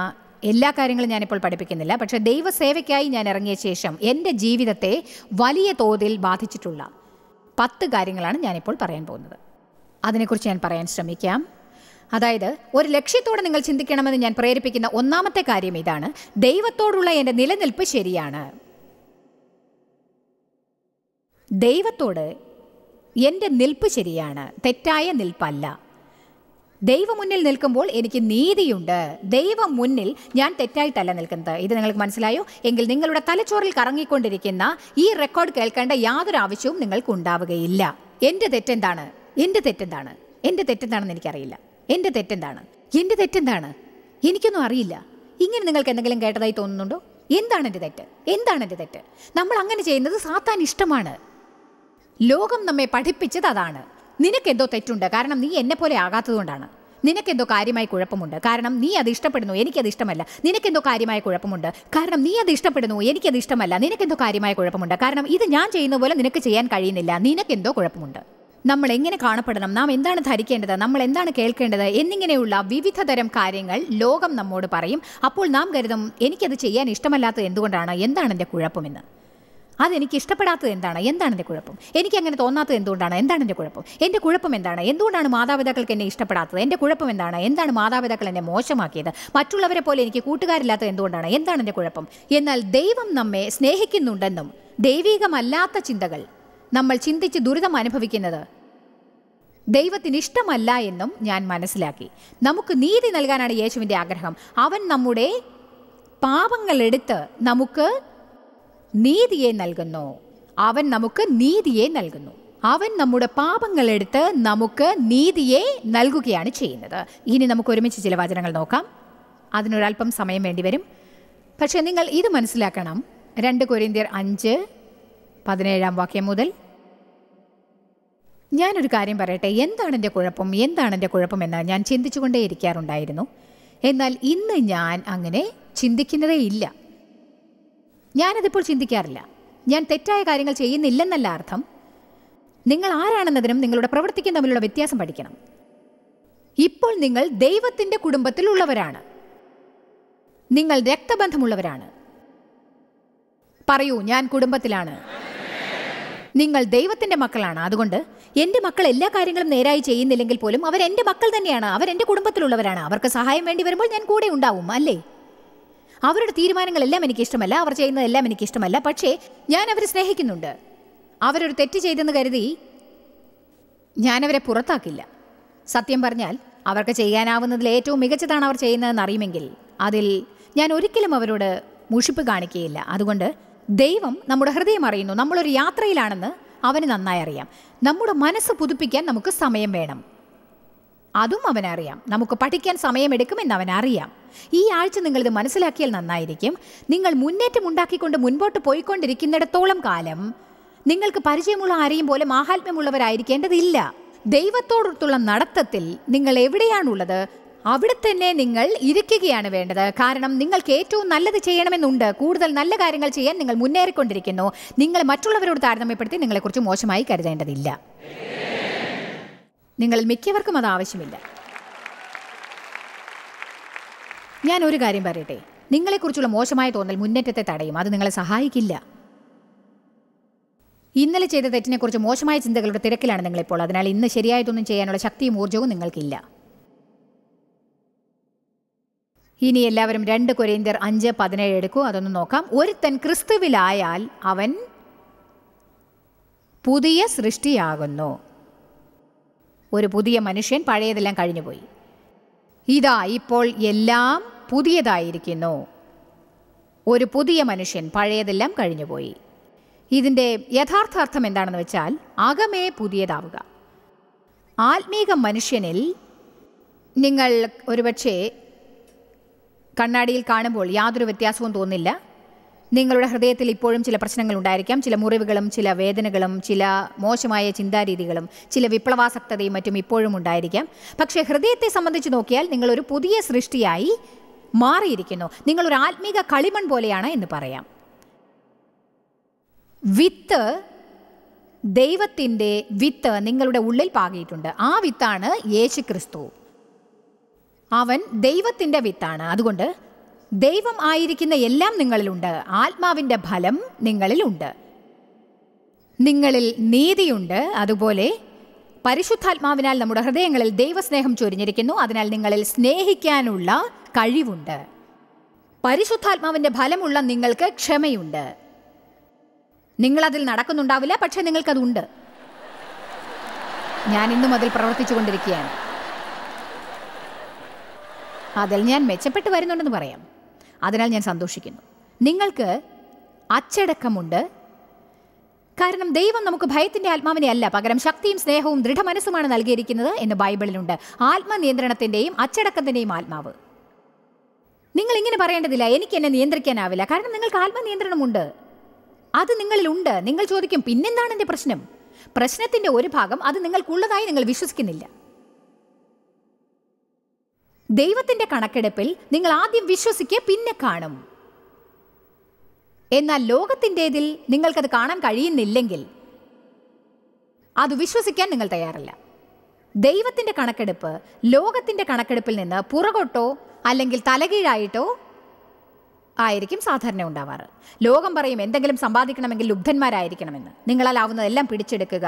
എല്ലാ കാര്യങ്ങളും ഞാനിപ്പോൾ പഠിപ്പിക്കുന്നില്ല പക്ഷേ ദൈവസേവയ്ക്കായി ഞാൻ ഇറങ്ങിയ ശേഷം എൻ്റെ ജീവിതത്തെ വലിയ തോതിൽ ബാധിച്ചിട്ടുള്ള പത്ത് കാര്യങ്ങളാണ് ഞാനിപ്പോൾ പറയാൻ പോകുന്നത് അതിനെക്കുറിച്ച് ഞാൻ പറയാൻ ശ്രമിക്കാം അതായത് ഒരു ലക്ഷ്യത്തോടെ നിങ്ങൾ ചിന്തിക്കണമെന്ന് ഞാൻ പ്രേരിപ്പിക്കുന്ന ഒന്നാമത്തെ കാര്യം ഇതാണ് ദൈവത്തോടുള്ള എൻ്റെ നിലനിൽപ്പ് ശരിയാണ് ദൈവത്തോട് എൻ്റെ നിൽപ്പ് ശരിയാണ് തെറ്റായ നിൽപ്പല്ല ദൈവം മുന്നിൽ നിൽക്കുമ്പോൾ എനിക്ക് നീതിയുണ്ട് ദൈവം മുന്നിൽ ഞാൻ തെറ്റായിട്ടല്ല നിൽക്കുന്നത് ഇത് നിങ്ങൾക്ക് മനസ്സിലായോ എങ്കിൽ നിങ്ങളുടെ തലച്ചോറിൽ കറങ്ങിക്കൊണ്ടിരിക്കുന്ന ഈ റെക്കോർഡ് കേൾക്കേണ്ട യാതൊരു ആവശ്യവും നിങ്ങൾക്ക് ഉണ്ടാവുകയില്ല എൻ്റെ തെറ്റെന്താണ് എൻ്റെ തെറ്റെന്താണ് എൻ്റെ തെറ്റെന്താണെന്ന് എനിക്കറിയില്ല എൻ്റെ തെറ്റെന്താണ് എൻ്റെ തെറ്റെന്താണ് എനിക്കൊന്നും അറിയില്ല ഇങ്ങനെ നിങ്ങൾക്ക് എന്തെങ്കിലും കേട്ടതായി തോന്നുന്നുണ്ടോ എന്താണ് എൻ്റെ തെറ്റ് എന്താണ് എൻ്റെ തെറ്റ് നമ്മൾ അങ്ങനെ ചെയ്യുന്നത് സാത്താൻ ഇഷ്ടമാണ് ലോകം നമ്മെ പഠിപ്പിച്ചത് അതാണ് നിനക്കെന്തോ തെറ്റുണ്ട് കാരണം നീ എന്നെ പോലെ ആകാത്തതുകൊണ്ടാണ് നിനക്കെന്തോ കാര്യമായി കുഴപ്പമുണ്ട് കാരണം നീ അത് ഇഷ്ടപ്പെടുന്നു എനിക്കത് ഇഷ്ടമല്ല നിനക്കെന്തോ കാര്യമായ കുഴപ്പമുണ്ട് കാരണം നീ അത് ഇഷ്ടപ്പെടുന്നു എനിക്കത് ഇഷ്ടമല്ല നിനക്കെന്തോ കാര്യമായ കുഴപ്പമുണ്ട് കാരണം ഇത് ഞാൻ ചെയ്യുന്ന പോലെ നിനക്ക് ചെയ്യാൻ കഴിയുന്നില്ല നിനക്കെന്തോ കുഴപ്പമുണ്ട് നമ്മൾ എങ്ങനെ കാണപ്പെടണം നാം എന്താണ് ധരിക്കേണ്ടത് നമ്മൾ എന്താണ് കേൾക്കേണ്ടത് എന്നിങ്ങനെയുള്ള വിവിധ തരം കാര്യങ്ങൾ ലോകം നമ്മോട് പറയും അപ്പോൾ നാം കരുതും എനിക്കത് ചെയ്യാൻ ഇഷ്ടമല്ലാത്തത് എന്തുകൊണ്ടാണ് എന്താണ് എൻ്റെ കുഴപ്പമെന്ന് അതെനിക്ക് ഇഷ്ടപ്പെടാത്തത് എന്താണ് എന്താണ് എൻ്റെ കുഴപ്പം എനിക്ക് അങ്ങനെ തോന്നാത്തത് എന്തുകൊണ്ടാണ് എന്താണ് എൻ്റെ കുഴപ്പം എൻ്റെ കുഴപ്പം എന്താണ് എന്തുകൊണ്ടാണ് മാതാപിതാക്കൾക്ക് എന്നെ ഇഷ്ടപ്പെടാത്തത് എൻ്റെ കുഴപ്പം എന്താണ് എന്താണ് മാതാപിതാക്കൾ എന്നെ മോശമാക്കിയത് മറ്റുള്ളവരെ പോലെ എനിക്ക് കൂട്ടുകാരില്ലാത്ത എന്തുകൊണ്ടാണ് എന്താണ് എൻ്റെ കുഴപ്പം എന്നാൽ ദൈവം നമ്മെ സ്നേഹിക്കുന്നുണ്ടെന്നും ദൈവികമല്ലാത്ത ചിന്തകൾ നമ്മൾ ചിന്തിച്ച് ദുരിതം അനുഭവിക്കുന്നത് ദൈവത്തിന് ഇഷ്ടമല്ല എന്നും ഞാൻ മനസ്സിലാക്കി നമുക്ക് നീതി നൽകാനാണ് യേശുവിൻ്റെ ആഗ്രഹം അവൻ നമ്മുടെ പാപങ്ങളെടുത്ത് നമുക്ക് നീതിയെ നൽകുന്നു അവൻ നമുക്ക് നീതിയെ നൽകുന്നു അവൻ നമ്മുടെ പാപങ്ങളെടുത്ത് നമുക്ക് നീതിയെ നൽകുകയാണ് ചെയ്യുന്നത് ഇനി നമുക്ക് ഒരുമിച്ച് ചില വചനങ്ങൾ നോക്കാം അതിനൊരല്പം സമയം വേണ്ടിവരും പക്ഷേ നിങ്ങൾ ഇത് മനസ്സിലാക്കണം രണ്ട് കൊരിന്തിയർ അഞ്ച് പതിനേഴാം വാക്യം മുതൽ ഞാനൊരു കാര്യം പറയട്ടെ എന്താണ് എൻ്റെ കുഴപ്പം എന്താണ് എൻ്റെ കുഴപ്പമെന്ന് ഞാൻ ചിന്തിച്ചുകൊണ്ടേ ഇരിക്കാറുണ്ടായിരുന്നു എന്നാൽ ഇന്ന് ഞാൻ അങ്ങനെ ചിന്തിക്കുന്നതേ ഇല്ല ഞാനതിപ്പോൾ ചിന്തിക്കാറില്ല ഞാൻ തെറ്റായ കാര്യങ്ങൾ ചെയ്യുന്നില്ലെന്നല്ല അർത്ഥം നിങ്ങൾ ആരാണെന്നതിനും നിങ്ങളുടെ പ്രവൃത്തിക്കും തമ്മിലുള്ള വ്യത്യാസം പഠിക്കണം ഇപ്പോൾ നിങ്ങൾ ദൈവത്തിൻ്റെ കുടുംബത്തിലുള്ളവരാണ് നിങ്ങൾ രക്തബന്ധമുള്ളവരാണ് പറയൂ ഞാൻ കുടുംബത്തിലാണ് നിങ്ങൾ ദൈവത്തിൻ്റെ മക്കളാണ് അതുകൊണ്ട് എൻ്റെ മക്കൾ എല്ലാ കാര്യങ്ങളും നേരായി ചെയ്യുന്നില്ലെങ്കിൽ പോലും അവരെൻ്റെ മക്കൾ തന്നെയാണ് അവരെൻ്റെ കുടുംബത്തിലുള്ളവരാണ് അവർക്ക് സഹായം വേണ്ടി വരുമ്പോൾ ഞാൻ കൂടെ ഉണ്ടാവും അല്ലേ അവരുടെ തീരുമാനങ്ങളെല്ലാം എനിക്ക് ഇഷ്ടമല്ല അവർ ചെയ്യുന്നതെല്ലാം എനിക്ക് ഇഷ്ടമല്ല പക്ഷേ ഞാൻ അവരെ സ്നേഹിക്കുന്നുണ്ട് അവരൊരു തെറ്റ് ചെയ്തെന്ന് കരുതി ഞാനവരെ പുറത്താക്കില്ല സത്യം പറഞ്ഞാൽ അവർക്ക് ചെയ്യാനാവുന്നതിൽ ഏറ്റവും മികച്ചതാണ് അവർ ചെയ്യുന്നതെന്ന് അറിയുമെങ്കിൽ അതിൽ ഞാൻ ഒരിക്കലും അവരോട് മുഷിപ്പ് കാണിക്കുകയില്ല അതുകൊണ്ട് ദൈവം നമ്മുടെ ഹൃദയം അറിയുന്നു നമ്മളൊരു യാത്രയിലാണെന്ന് അവന് നന്നായി അറിയാം നമ്മുടെ മനസ്സ് പുതുപ്പിക്കാൻ നമുക്ക് സമയം വേണം അതും അവനറിയാം നമുക്ക് പഠിക്കാൻ സമയമെടുക്കുമെന്ന് അവനറിയാം ഈ ആഴ്ച നിങ്ങളിത് മനസ്സിലാക്കിയാൽ നന്നായിരിക്കും നിങ്ങൾ മുന്നേറ്റം ഉണ്ടാക്കിക്കൊണ്ട് മുൻപോട്ട് പോയിക്കൊണ്ടിരിക്കുന്നിടത്തോളം കാലം നിങ്ങൾക്ക് പരിചയമുള്ള ആരെയും പോലെ മാഹാത്മ്യമുള്ളവരായിരിക്കേണ്ടതില്ല ദൈവത്തോടുള്ള നടത്തത്തിൽ നിങ്ങൾ എവിടെയാണുള്ളത് അവിടെ തന്നെ നിങ്ങൾ ഇരിക്കുകയാണ് വേണ്ടത് കാരണം നിങ്ങൾക്ക് ഏറ്റവും നല്ലത് ചെയ്യണമെന്നുണ്ട് കൂടുതൽ നല്ല കാര്യങ്ങൾ ചെയ്യാൻ നിങ്ങൾ മുന്നേറിക്കൊണ്ടിരിക്കുന്നു നിങ്ങൾ മറ്റുള്ളവരോട് താരതമ്യപ്പെടുത്തി നിങ്ങളെക്കുറിച്ച് മോശമായി കരുതേണ്ടതില്ല നിങ്ങളിൽ മിക്കവർക്കും അത് ആവശ്യമില്ല ഞാൻ ഒരു കാര്യം പറയട്ടെ നിങ്ങളെക്കുറിച്ചുള്ള മോശമായ തോന്നൽ മുന്നേറ്റത്തെ തടയും അത് നിങ്ങളെ സഹായിക്കില്ല ഇന്നലെ ചെയ്ത തെറ്റിനെക്കുറിച്ച് മോശമായ ചിന്തകളുടെ തിരക്കിലാണ് നിങ്ങളിപ്പോൾ അതിനാൽ ഇന്ന് ശരിയായതൊന്നും ചെയ്യാനുള്ള ശക്തിയും ഊർജ്ജവും നിങ്ങൾക്കില്ല ഇനി എല്ലാവരും രണ്ട് കൊരേന്ത്യർ അഞ്ച് പതിനേഴ് എടുക്കൂ അതൊന്ന് നോക്കാം ഒരുത്തൻ ക്രിസ്തുവിലായാൽ അവൻ പുതിയ സൃഷ്ടിയാകുന്നു ഒരു പുതിയ മനുഷ്യൻ പഴയതെല്ലാം കഴിഞ്ഞുപോയി ഇതാ ഇപ്പോൾ എല്ലാം പുതിയതായിരിക്കുന്നു ഒരു പുതിയ മനുഷ്യൻ പഴയതെല്ലാം കഴിഞ്ഞുപോയി ഇതിൻ്റെ യഥാർത്ഥാർത്ഥം എന്താണെന്ന് വെച്ചാൽ അകമേ പുതിയതാവുക ആത്മീക മനുഷ്യനിൽ നിങ്ങൾ ഒരുപക്ഷെ കണ്ണാടിയിൽ കാണുമ്പോൾ യാതൊരു വ്യത്യാസവും തോന്നില്ല നിങ്ങളുടെ ഹൃദയത്തിൽ ഇപ്പോഴും ചില പ്രശ്നങ്ങൾ ഉണ്ടായിരിക്കാം ചില മുറിവുകളും ചില വേദനകളും ചില മോശമായ ചിന്താരീതികളും ചില വിപ്ലവാസക്തതയും മറ്റും ഇപ്പോഴും ഉണ്ടായിരിക്കാം പക്ഷേ ഹൃദയത്തെ സംബന്ധിച്ച് നോക്കിയാൽ നിങ്ങളൊരു പുതിയ സൃഷ്ടിയായി മാറിയിരിക്കുന്നു നിങ്ങളൊരു ആത്മീക കളിമൺ പോലെയാണ് എന്ന് പറയാം വിത്ത് ദൈവത്തിൻ്റെ വിത്ത് നിങ്ങളുടെ ഉള്ളിൽ പാകിയിട്ടുണ്ട് ആ വിത്താണ് യേശു ക്രിസ്തു അവൻ ദൈവത്തിൻ്റെ വിത്താണ് അതുകൊണ്ട് ദൈവം ആയിരിക്കുന്ന എല്ലാം നിങ്ങളിലുണ്ട് ആത്മാവിൻ്റെ ഫലം നിങ്ങളിലുണ്ട് നിങ്ങളിൽ നീതിയുണ്ട് അതുപോലെ പരിശുദ്ധാത്മാവിനാൽ നമ്മുടെ ഹൃദയങ്ങളിൽ ദൈവസ്നേഹം ചൊരിഞ്ഞിരിക്കുന്നു അതിനാൽ നിങ്ങളിൽ സ്നേഹിക്കാനുള്ള കഴിവുണ്ട് പരിശുദ്ധാത്മാവിൻ്റെ ഫലമുള്ള നിങ്ങൾക്ക് ക്ഷമയുണ്ട് നിങ്ങളതിൽ നടക്കുന്നുണ്ടാവില്ല പക്ഷേ നിങ്ങൾക്കതുണ്ട് ഞാൻ ഇന്നും അതിൽ പ്രവർത്തിച്ചു കൊണ്ടിരിക്കുകയാണ് അതിൽ ഞാൻ മെച്ചപ്പെട്ട് വരുന്നുണ്ടെന്ന് പറയാം അതിനാൽ ഞാൻ സന്തോഷിക്കുന്നു നിങ്ങൾക്ക് അച്ചടക്കമുണ്ട് കാരണം ദൈവം നമുക്ക് ഭയത്തിന്റെ ആത്മാവിനെ അല്ല പകരം ശക്തിയും സ്നേഹവും ദൃഢമനസ്സുമാണ് നൽകിയിരിക്കുന്നത് എന്ന് ബൈബിളിലുണ്ട് ആത്മനിയന്ത്രണത്തിന്റെയും അച്ചടക്കത്തിൻ്റെയും ആത്മാവ് നിങ്ങൾ ഇങ്ങനെ പറയേണ്ടതില്ല എനിക്ക് എന്നെ നിയന്ത്രിക്കാനാവില്ല കാരണം നിങ്ങൾക്ക് ആത്മനിയന്ത്രണമുണ്ട് അത് നിങ്ങളിലുണ്ട് നിങ്ങൾ ചോദിക്കും പിന്നെന്താണ് എൻ്റെ പ്രശ്നം പ്രശ്നത്തിന്റെ ഒരു ഭാഗം അത് നിങ്ങൾക്കുള്ളതായി നിങ്ങൾ വിശ്വസിക്കുന്നില്ല ദൈവത്തിന്റെ കണക്കെടുപ്പിൽ നിങ്ങൾ ആദ്യം വിശ്വസിക്കുക പിന്നെ കാണും എന്നാൽ ലോകത്തിൻ്റെതിൽ നിങ്ങൾക്കത് കാണാൻ കഴിയുന്നില്ലെങ്കിൽ അത് വിശ്വസിക്കാൻ നിങ്ങൾ തയ്യാറല്ല ദൈവത്തിൻ്റെ കണക്കെടുപ്പ് ലോകത്തിൻ്റെ കണക്കെടുപ്പിൽ നിന്ന് പുറകോട്ടോ അല്ലെങ്കിൽ തലകീഴായിട്ടോ ആയിരിക്കും സാധാരണ ഉണ്ടാവാറ് ലോകം പറയും എന്തെങ്കിലും സമ്പാദിക്കണമെങ്കിൽ ലുബ്ധന്മാരായിരിക്കണമെന്ന് നിങ്ങളാലാവുന്നതെല്ലാം പിടിച്ചെടുക്കുക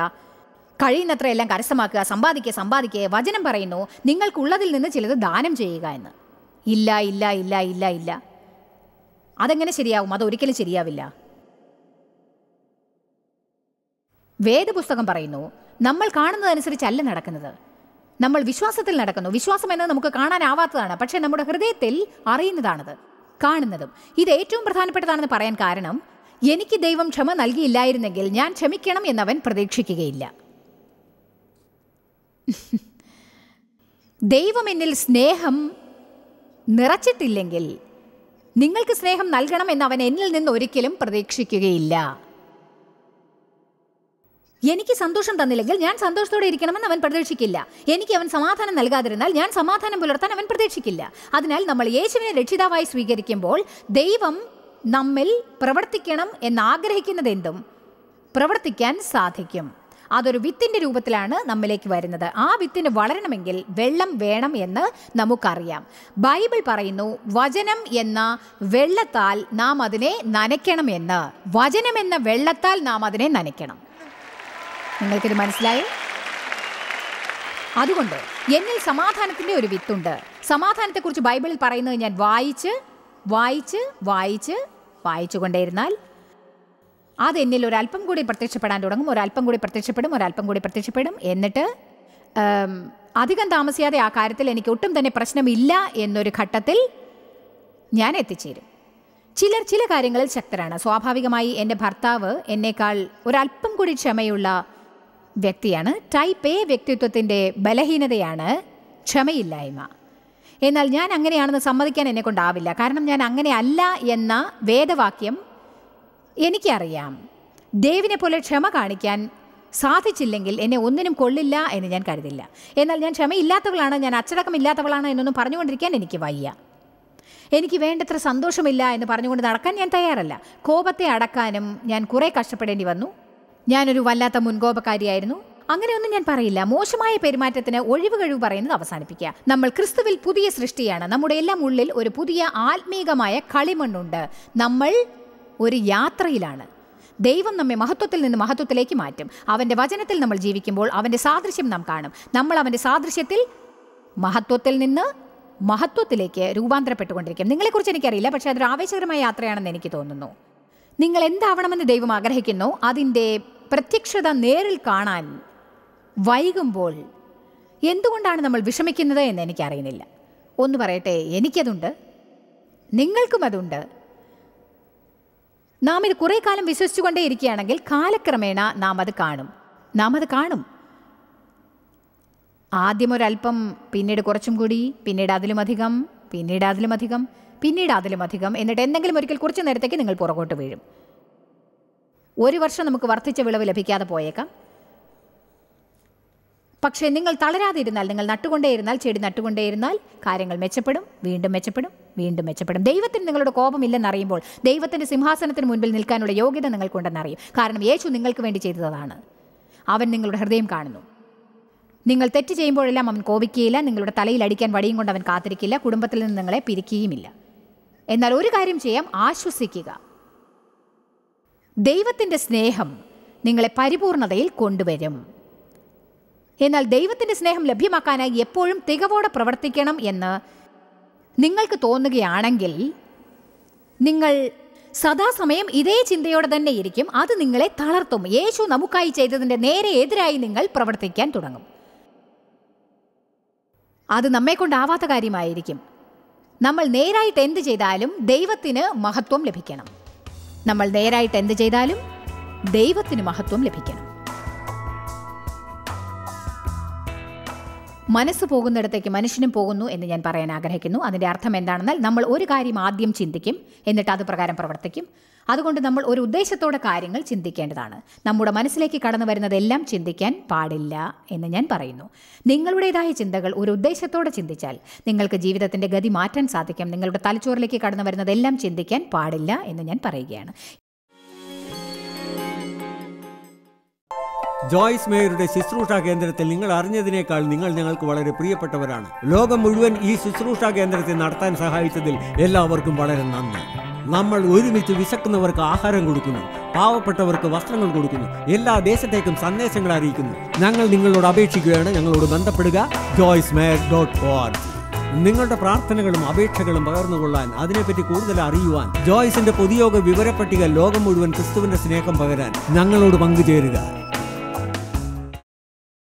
കഴിയുന്നത്ര എല്ലാം കരസ്ഥമാക്കുക സമ്പാദിക്കുക സമ്പാദിക്കുക വചനം പറയുന്നു നിങ്ങൾക്കുള്ളതിൽ നിന്ന് ചിലത് ദാനം ചെയ്യുക എന്ന് ഇല്ല ഇല്ല ഇല്ല ഇല്ല ഇല്ല അതെങ്ങനെ ശരിയാവും അതൊരിക്കലും ശരിയാവില്ല വേദപുസ്തകം പറയുന്നു നമ്മൾ കാണുന്നതനുസരിച്ചല്ല നടക്കുന്നത് നമ്മൾ വിശ്വാസത്തിൽ നടക്കുന്നു വിശ്വാസം എന്നത് നമുക്ക് കാണാനാവാത്തതാണ് പക്ഷേ നമ്മുടെ ഹൃദയത്തിൽ അറിയുന്നതാണത് കാണുന്നതും ഇത് ഏറ്റവും പ്രധാനപ്പെട്ടതാണെന്ന് പറയാൻ കാരണം എനിക്ക് ദൈവം ക്ഷമ നൽകിയില്ലായിരുന്നെങ്കിൽ ഞാൻ ക്ഷമിക്കണം എന്നവൻ പ്രതീക്ഷിക്കുകയില്ല ദൈവം എന്നിൽ സ്നേഹം നിറച്ചിട്ടില്ലെങ്കിൽ നിങ്ങൾക്ക് സ്നേഹം നൽകണമെന്ന് അവൻ എന്നിൽ നിന്ന് ഒരിക്കലും പ്രതീക്ഷിക്കുകയില്ല എനിക്ക് സന്തോഷം തന്നില്ലെങ്കിൽ ഞാൻ സന്തോഷത്തോടെ ഇരിക്കണമെന്ന് അവൻ പ്രതീക്ഷിക്കില്ല എനിക്ക് അവൻ സമാധാനം നൽകാതിരുന്നാൽ ഞാൻ സമാധാനം പുലർത്താൻ അവൻ പ്രതീക്ഷിക്കില്ല അതിനാൽ നമ്മൾ യേശുവിനെ രക്ഷിതാവായി സ്വീകരിക്കുമ്പോൾ ദൈവം നമ്മിൽ പ്രവർത്തിക്കണം എന്നാഗ്രഹിക്കുന്നതെന്തും പ്രവർത്തിക്കാൻ സാധിക്കും അതൊരു വിത്തിൻ്റെ രൂപത്തിലാണ് നമ്മിലേക്ക് വരുന്നത് ആ വിത്തിന് വളരണമെങ്കിൽ വെള്ളം വേണം എന്ന് നമുക്കറിയാം ബൈബിൾ പറയുന്നു വചനം എന്ന വെള്ളത്താൽ നാം അതിനെ നനയ്ക്കണം എന്ന് വചനം എന്ന വെള്ളത്താൽ നാം അതിനെ നനയ്ക്കണം നിങ്ങൾക്കിത് മനസ്സിലായി അതുകൊണ്ട് എന്നിൽ സമാധാനത്തിൻ്റെ ഒരു വിത്തുണ്ട് സമാധാനത്തെക്കുറിച്ച് ബൈബിളിൽ പറയുന്നത് ഞാൻ വായിച്ച് വായിച്ച് വായിച്ച് വായിച്ചുകൊണ്ടേയിരുന്നാൽ അത് എന്നിൽ ഒരല്പം കൂടി പ്രത്യക്ഷപ്പെടാൻ തുടങ്ങും ഒരല്പം കൂടി പ്രത്യക്ഷപ്പെടും ഒരല്പം കൂടി പ്രത്യക്ഷപ്പെടും എന്നിട്ട് അധികം താമസിയാതെ ആ കാര്യത്തിൽ എനിക്ക് ഒട്ടും തന്നെ പ്രശ്നമില്ല എന്നൊരു ഘട്ടത്തിൽ ഞാൻ എത്തിച്ചേരും ചിലർ ചില കാര്യങ്ങളിൽ ശക്തരാണ് സ്വാഭാവികമായി എൻ്റെ ഭർത്താവ് എന്നേക്കാൾ ഒരല്പം കൂടി ക്ഷമയുള്ള വ്യക്തിയാണ് ടൈപ്പ് എ വ്യക്തിത്വത്തിൻ്റെ ബലഹീനതയാണ് ക്ഷമയില്ലായ്മ എന്നാൽ ഞാൻ അങ്ങനെയാണെന്ന് സമ്മതിക്കാൻ എന്നെ കൊണ്ടാവില്ല കാരണം ഞാൻ അങ്ങനെ അല്ല എന്ന വേദവാക്യം എനിക്കറിയാം ദേവിനെ പോലെ ക്ഷമ കാണിക്കാൻ സാധിച്ചില്ലെങ്കിൽ എന്നെ ഒന്നിനും കൊള്ളില്ല എന്ന് ഞാൻ കരുതില്ല എന്നാൽ ഞാൻ ക്ഷമയില്ലാത്തവളാണ് ഞാൻ അച്ചടക്കമില്ലാത്തവളാണ് എന്നൊന്നും പറഞ്ഞുകൊണ്ടിരിക്കാൻ എനിക്ക് വയ്യ എനിക്ക് വേണ്ടത്ര സന്തോഷമില്ല എന്ന് പറഞ്ഞുകൊണ്ട് നടക്കാൻ ഞാൻ തയ്യാറല്ല കോപത്തെ അടക്കാനും ഞാൻ കുറേ കഷ്ടപ്പെടേണ്ടി വന്നു ഞാനൊരു വല്ലാത്ത മുൻകോപക്കാരിയായിരുന്നു അങ്ങനെയൊന്നും ഞാൻ പറയില്ല മോശമായ പെരുമാറ്റത്തിന് ഒഴിവ് കഴിവ് പറയുന്നത് അവസാനിപ്പിക്കുക നമ്മൾ ക്രിസ്തുവിൽ പുതിയ സൃഷ്ടിയാണ് നമ്മുടെ എല്ലാം ഉള്ളിൽ ഒരു പുതിയ ആത്മീകമായ കളിമണ്ണുണ്ട് നമ്മൾ ഒരു യാത്രയിലാണ് ദൈവം നമ്മെ മഹത്വത്തിൽ നിന്ന് മഹത്വത്തിലേക്ക് മാറ്റും അവൻ്റെ വചനത്തിൽ നമ്മൾ ജീവിക്കുമ്പോൾ അവൻ്റെ സാദൃശ്യം നാം കാണും നമ്മൾ അവൻ്റെ സാദൃശ്യത്തിൽ മഹത്വത്തിൽ നിന്ന് മഹത്വത്തിലേക്ക് രൂപാന്തരപ്പെട്ടുകൊണ്ടിരിക്കും നിങ്ങളെക്കുറിച്ച് എനിക്കറിയില്ല പക്ഷേ അതൊരു ആവേശകരമായ യാത്രയാണെന്ന് എനിക്ക് തോന്നുന്നു നിങ്ങൾ എന്താവണമെന്ന് ദൈവം ആഗ്രഹിക്കുന്നു അതിൻ്റെ പ്രത്യക്ഷത നേരിൽ കാണാൻ വൈകുമ്പോൾ എന്തുകൊണ്ടാണ് നമ്മൾ വിഷമിക്കുന്നത് എന്ന് എനിക്കറിയുന്നില്ല ഒന്ന് പറയട്ടെ എനിക്കതുണ്ട് നിങ്ങൾക്കും അതുണ്ട് നാം ഇത് കുറേ കാലം വിശ്വസിച്ചുകൊണ്ടേയിരിക്കുകയാണെങ്കിൽ കാലക്രമേണ നാം അത് കാണും നാം അത് കാണും ആദ്യം ഒരല്പം പിന്നീട് കുറച്ചും കൂടി പിന്നീട് അതിലുമധികം പിന്നീട് അതിലുമധികം പിന്നീട് അതിലുമധികം എന്നിട്ട് എന്തെങ്കിലും ഒരിക്കൽ കുറച്ച് നേരത്തേക്ക് നിങ്ങൾ പുറകോട്ട് വീഴും ഒരു വർഷം നമുക്ക് വർദ്ധിച്ച വിളവ് ലഭിക്കാതെ പോയേക്കാം പക്ഷേ നിങ്ങൾ തളരാതിരുന്നാൽ നിങ്ങൾ നട്ടുകൊണ്ടേയിരുന്നാൽ ചെടി നട്ടുകൊണ്ടേയിരുന്നാൽ കാര്യങ്ങൾ മെച്ചപ്പെടും വീണ്ടും മെച്ചപ്പെടും വീണ്ടും മെച്ചപ്പെടും ദൈവത്തിന് നിങ്ങളുടെ കോപമില്ലെന്നറിയുമ്പോൾ ദൈവത്തിൻ്റെ സിംഹാസനത്തിന് മുൻപിൽ നിൽക്കാനുള്ള യോഗ്യത നിങ്ങൾക്കുണ്ടെന്നറിയും കാരണം യേശു നിങ്ങൾക്ക് വേണ്ടി ചെയ്തതാണ് അവൻ നിങ്ങളുടെ ഹൃദയം കാണുന്നു നിങ്ങൾ തെറ്റ് ചെയ്യുമ്പോഴെല്ലാം അവൻ കോപിക്കുകയില്ല നിങ്ങളുടെ തലയിൽ അടിക്കാൻ വടിയും കൊണ്ട് അവൻ കാത്തിരിക്കില്ല കുടുംബത്തിൽ നിന്ന് നിങ്ങളെ പിരിക്കുകയുമില്ല എന്നാൽ ഒരു കാര്യം ചെയ്യാം ആശ്വസിക്കുക ദൈവത്തിൻ്റെ സ്നേഹം നിങ്ങളെ പരിപൂർണതയിൽ കൊണ്ടുവരും എന്നാൽ ദൈവത്തിൻ്റെ സ്നേഹം ലഭ്യമാക്കാനായി എപ്പോഴും തികവോടെ പ്രവർത്തിക്കണം എന്ന് നിങ്ങൾക്ക് തോന്നുകയാണെങ്കിൽ നിങ്ങൾ സദാസമയം ഇതേ ചിന്തയോടെ തന്നെ ഇരിക്കും അത് നിങ്ങളെ തളർത്തും യേശു നമുക്കായി ചെയ്തതിൻ്റെ നേരെ എതിരായി നിങ്ങൾ പ്രവർത്തിക്കാൻ തുടങ്ങും അത് നമ്മെക്കൊണ്ടാവാത്ത കാര്യമായിരിക്കും നമ്മൾ നേരായിട്ട് എന്ത് ചെയ്താലും ദൈവത്തിന് മഹത്വം ലഭിക്കണം നമ്മൾ നേരായിട്ട് എന്ത് ചെയ്താലും ദൈവത്തിന് മഹത്വം ലഭിക്കണം മനസ്സ് പോകുന്നിടത്തേക്ക് മനുഷ്യനും പോകുന്നു എന്ന് ഞാൻ പറയാൻ ആഗ്രഹിക്കുന്നു അതിൻ്റെ അർത്ഥം എന്താണെന്നാൽ നമ്മൾ ഒരു കാര്യം ആദ്യം ചിന്തിക്കും എന്നിട്ട് അത് പ്രകാരം പ്രവർത്തിക്കും അതുകൊണ്ട് നമ്മൾ ഒരു ഉദ്ദേശത്തോടെ കാര്യങ്ങൾ ചിന്തിക്കേണ്ടതാണ് നമ്മുടെ മനസ്സിലേക്ക് കടന്നു വരുന്നതെല്ലാം ചിന്തിക്കാൻ പാടില്ല എന്ന് ഞാൻ പറയുന്നു നിങ്ങളുടേതായ ചിന്തകൾ ഒരു ഉദ്ദേശത്തോടെ ചിന്തിച്ചാൽ നിങ്ങൾക്ക് ജീവിതത്തിൻ്റെ ഗതി മാറ്റാൻ സാധിക്കും നിങ്ങളുടെ തലച്ചോറിലേക്ക് കടന്നു വരുന്നതെല്ലാം ചിന്തിക്കാൻ പാടില്ല എന്ന് ഞാൻ പറയുകയാണ് ജോയ്സ് മേയറുടെ ശുശ്രൂഷ കേന്ദ്രത്തിൽ നിങ്ങൾ അറിഞ്ഞതിനേക്കാൾ നിങ്ങൾ ഞങ്ങൾക്ക് വളരെ പ്രിയപ്പെട്ടവരാണ് ലോകം മുഴുവൻ ഈ ശുശ്രൂഷ കേന്ദ്രത്തെ നടത്താൻ സഹായിച്ചതിൽ എല്ലാവർക്കും വളരെ നന്ദി നമ്മൾ ഒരുമിച്ച് വിശക്കുന്നവർക്ക് ആഹാരം കൊടുക്കുന്നു പാവപ്പെട്ടവർക്ക് വസ്ത്രങ്ങൾ കൊടുക്കുന്നു എല്ലാ ദേശത്തേക്കും സന്ദേശങ്ങൾ അറിയിക്കുന്നു ഞങ്ങൾ നിങ്ങളോട് അപേക്ഷിക്കുകയാണ് ഞങ്ങളോട് ബന്ധപ്പെടുക ജോയ്സ് മേയർ ഡോട്ട് ഓർ നിങ്ങളുടെ പ്രാർത്ഥനകളും അപേക്ഷകളും പകർന്നുകൊള്ളാൻ അതിനെപ്പറ്റി കൂടുതൽ അറിയുവാൻ ജോയ്സിന്റെ പൊതുയോഗ വിവരപ്പട്ടിക ലോകം മുഴുവൻ ക്രിസ്തുവിന്റെ സ്നേഹം പകരാൻ ഞങ്ങളോട് പങ്കുചേരുക